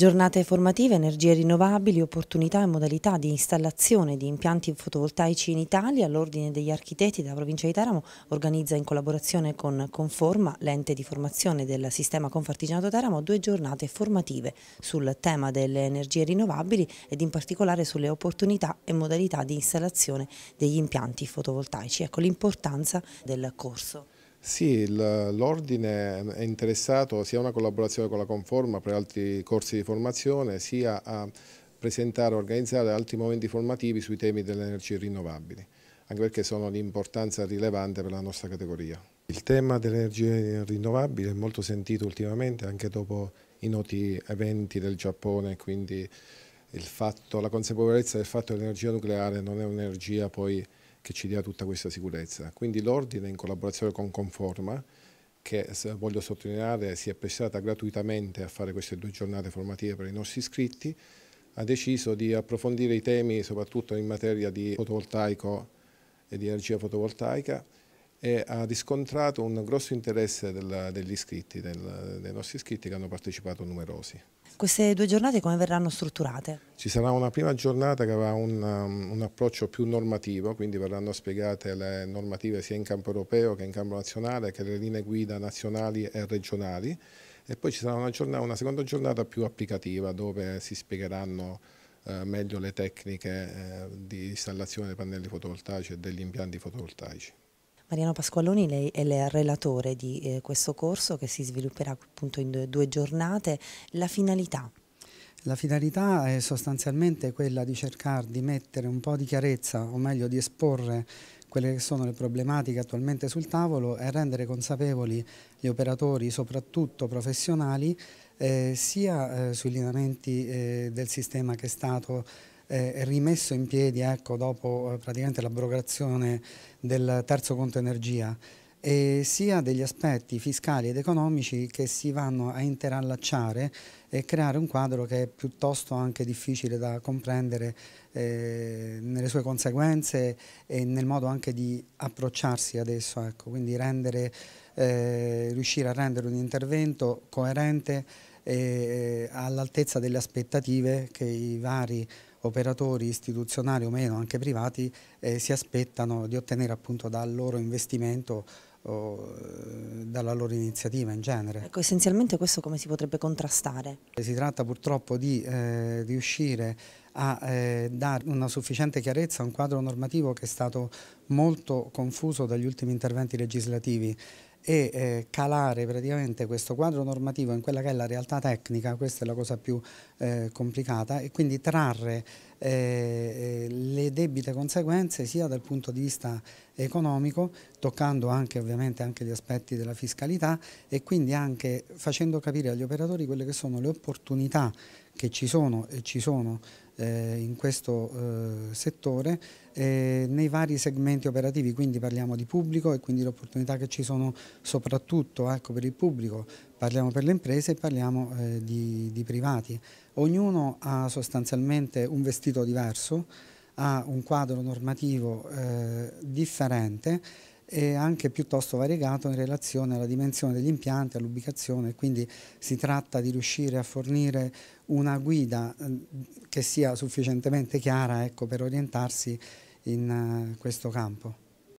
Giornate formative, energie rinnovabili, opportunità e modalità di installazione di impianti fotovoltaici in Italia, l'Ordine degli Architetti della provincia di Teramo organizza in collaborazione con Conforma, l'ente di formazione del sistema Confartigianato Teramo, due giornate formative sul tema delle energie rinnovabili ed in particolare sulle opportunità e modalità di installazione degli impianti fotovoltaici. Ecco l'importanza del corso. Sì, l'Ordine è interessato sia a una collaborazione con la Conforma per altri corsi di formazione, sia a presentare e organizzare altri momenti formativi sui temi delle energie rinnovabili, anche perché sono di importanza rilevante per la nostra categoria. Il tema delle energie rinnovabili è molto sentito ultimamente, anche dopo i noti eventi del Giappone, quindi fatto, la consapevolezza del fatto che l'energia nucleare non è un'energia poi che ci dia tutta questa sicurezza. Quindi l'Ordine in collaborazione con Conforma, che voglio sottolineare si è prestata gratuitamente a fare queste due giornate formative per i nostri iscritti, ha deciso di approfondire i temi soprattutto in materia di fotovoltaico e di energia fotovoltaica e ha riscontrato un grosso interesse della, degli iscritti, del, dei nostri iscritti che hanno partecipato numerosi. Queste due giornate come verranno strutturate? Ci sarà una prima giornata che avrà un, um, un, approccio più normativo, quindi verranno spiegate le normative sia in campo europeo che in campo nazionale, che le linee guida nazionali e regionali e poi ci sarà una, giornata, una seconda giornata più applicativa dove si spiegheranno eh, meglio le tecniche eh, di installazione dei pannelli fotovoltaici e degli impianti fotovoltaici. Mariano Pasqualoni, lei è il relatore di eh, questo corso che si svilupperà appunto in due, due giornate. La finalità? La finalità è sostanzialmente quella di cercare di mettere un po' di chiarezza, o meglio di esporre quelle che sono le problematiche attualmente sul tavolo e rendere consapevoli gli operatori, soprattutto professionali, eh, sia eh, sui lineamenti eh, del sistema che è stato eh, rimesso in piedi ecco, dopo eh, praticamente l'abrogazione del terzo conto energia e sia degli aspetti fiscali ed economici che si vanno a interallacciare e creare un quadro che è piuttosto anche difficile da comprendere eh, nelle sue conseguenze e nel modo anche di approcciarsi adesso, ecco. quindi rendere, eh, riuscire a rendere un intervento coerente eh, all'altezza delle aspettative che i vari operatori istituzionali o meno, anche privati, eh, si aspettano di ottenere appunto dal loro investimento o dalla loro iniziativa in genere. Ecco, essenzialmente questo come si potrebbe contrastare? Si tratta purtroppo di eh, riuscire a eh, dare una sufficiente chiarezza a un quadro normativo che è stato molto confuso dagli ultimi interventi legislativi e eh, calare praticamente questo quadro normativo in quella che è la realtà tecnica, questa è la cosa più eh, complicata, e quindi trarre eh, eh, le debite conseguenze sia dal punto di vista economico, toccando anche ovviamente anche gli aspetti della fiscalità e quindi anche facendo capire agli operatori quelle che sono le opportunità che ci sono e ci sono eh, in questo eh, settore eh, nei vari segmenti operativi, quindi parliamo di pubblico e quindi le opportunità che ci sono soprattutto ecco, per il pubblico, parliamo per le imprese e parliamo eh, di, di privati. Ognuno ha sostanzialmente un vestito diverso, ha un quadro normativo eh, differente e anche piuttosto variegato in relazione alla dimensione degli impianti, all'ubicazione, quindi si tratta di riuscire a fornire una guida ehm, che sia sufficientemente chiara ecco, per orientarsi in eh, questo campo.